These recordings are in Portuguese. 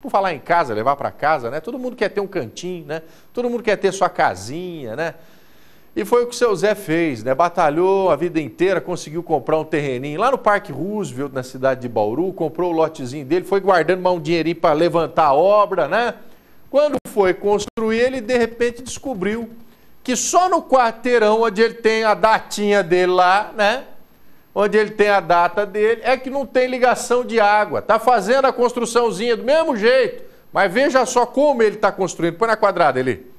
Por falar em casa, levar para casa, né? Todo mundo quer ter um cantinho, né? Todo mundo quer ter sua casinha, né? E foi o que o seu Zé fez, né? Batalhou a vida inteira, conseguiu comprar um terreninho lá no Parque Roosevelt, na cidade de Bauru, comprou o lotezinho dele, foi guardando mais um dinheirinho para levantar a obra, né? Quando foi construir, ele de repente descobriu que só no quarteirão onde ele tem a datinha dele lá, né? onde ele tem a data dele, é que não tem ligação de água. Está fazendo a construçãozinha do mesmo jeito, mas veja só como ele está construindo. Põe na quadrada, ali.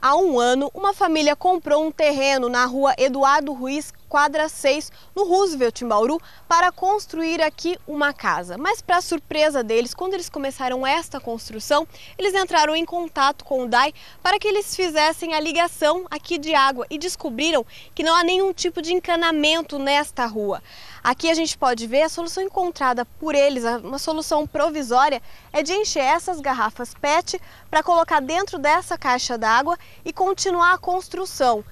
Há um ano, uma família comprou um terreno na rua Eduardo Ruiz quadra 6, no Roosevelt, em Bauru, para construir aqui uma casa. Mas, para surpresa deles, quando eles começaram esta construção, eles entraram em contato com o DAI para que eles fizessem a ligação aqui de água e descobriram que não há nenhum tipo de encanamento nesta rua. Aqui a gente pode ver a solução encontrada por eles, uma solução provisória, é de encher essas garrafas PET para colocar dentro dessa caixa d'água e continuar a construção.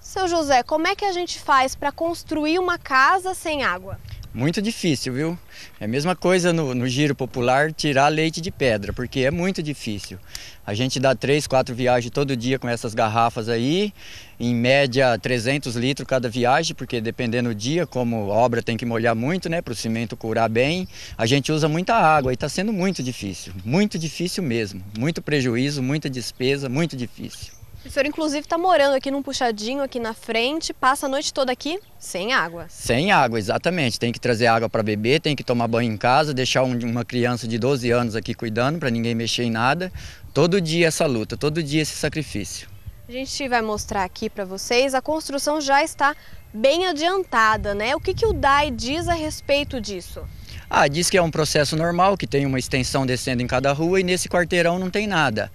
Seu José, como é que a gente faz para construir uma casa sem água? Muito difícil, viu? É a mesma coisa no, no, giro popular tirar leite de pedra, porque é muito difícil. A gente dá três, quatro viagens todo dia com essas garrafas aí, em média 300 litros cada viagem, porque dependendo do dia, como obra tem que molhar muito, né, para o cimento curar bem, a gente usa muita água e está sendo muito difícil, muito difícil mesmo. Muito prejuízo, muita despesa, muito difícil. O senhor, inclusive, está morando aqui num puxadinho aqui na frente, passa a noite toda aqui sem água. Sem água, exatamente. Tem que trazer água para beber, tem que tomar banho em casa, deixar um, uma criança de 12 anos aqui cuidando para ninguém mexer em nada. Todo dia essa luta, todo dia esse sacrifício. A gente vai mostrar aqui para vocês, a construção já está bem adiantada, né? O que, que o DAI diz a respeito disso? Ah, diz que é um processo normal, que tem uma extensão descendo em cada rua e nesse quarteirão não tem nada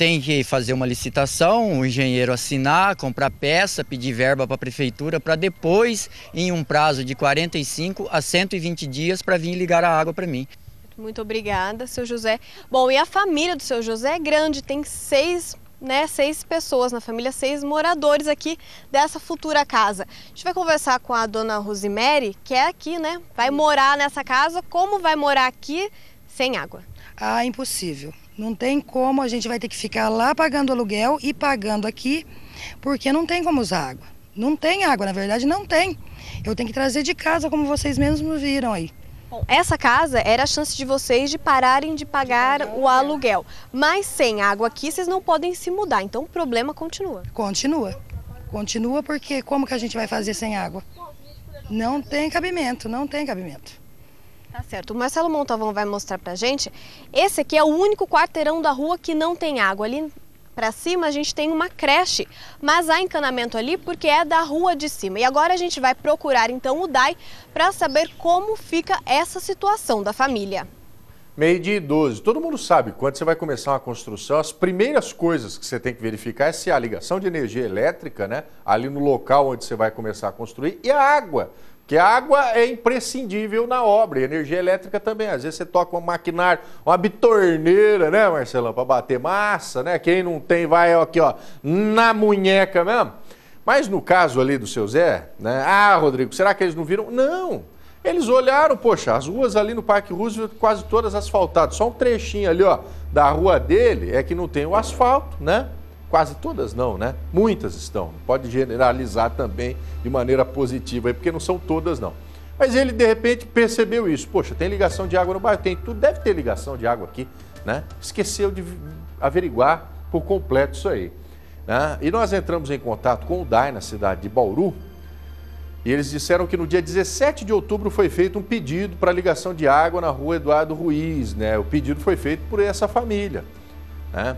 tem que fazer uma licitação, o engenheiro assinar, comprar peça, pedir verba para a prefeitura para depois, em um prazo de 45 a 120 dias, para vir ligar a água para mim. Muito obrigada, seu José. Bom, e a família do seu José é grande, tem seis né, seis pessoas na família, seis moradores aqui dessa futura casa. A gente vai conversar com a dona Rosemary, que é aqui, né? Vai morar nessa casa, como vai morar aqui, sem água? Ah, impossível. Não tem como, a gente vai ter que ficar lá pagando aluguel e pagando aqui, porque não tem como usar água. Não tem água, na verdade não tem. Eu tenho que trazer de casa, como vocês mesmos viram aí. Bom, essa casa era a chance de vocês de pararem de pagar o aluguel. Mas sem água aqui, vocês não podem se mudar. Então o problema continua. Continua. Continua porque como que a gente vai fazer sem água? Não tem cabimento, não tem cabimento. Tá certo. O Marcelo Montalvão vai mostrar pra gente. Esse aqui é o único quarteirão da rua que não tem água. Ali para cima a gente tem uma creche, mas há encanamento ali porque é da rua de cima. E agora a gente vai procurar então o DAI para saber como fica essa situação da família. Meio de 12. Todo mundo sabe, quando você vai começar uma construção, as primeiras coisas que você tem que verificar é se há ligação de energia elétrica, né? Ali no local onde você vai começar a construir, e a água que água é imprescindível na obra, e energia elétrica também. Às vezes você toca uma maquinário, uma bitorneira, né, Marcelão, para bater massa, né? Quem não tem vai aqui, ó, na munheca mesmo. Mas no caso ali do seu Zé, né? Ah, Rodrigo, será que eles não viram? Não. Eles olharam, poxa, as ruas ali no Parque Roosevelt quase todas asfaltadas. Só um trechinho ali, ó, da rua dele é que não tem o asfalto, né? quase todas não, né? Muitas estão. Pode generalizar também de maneira positiva, porque não são todas não. Mas ele de repente percebeu isso. Poxa, tem ligação de água no bairro? Tem, tudo deve ter ligação de água aqui, né? Esqueceu de averiguar por completo isso aí. Né? E nós entramos em contato com o DAI na cidade de Bauru. E eles disseram que no dia 17 de outubro foi feito um pedido para ligação de água na rua Eduardo Ruiz, né? O pedido foi feito por essa família, né?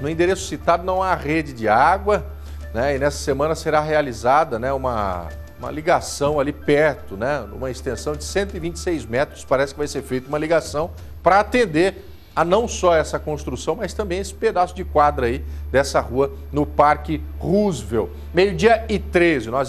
No endereço citado não há rede de água, né? E nessa semana será realizada, né, uma, uma ligação ali perto, né, uma extensão de 126 metros. Parece que vai ser feita uma ligação para atender a não só essa construção, mas também esse pedaço de quadra aí dessa rua no Parque Roosevelt. Meio-dia e 13, nós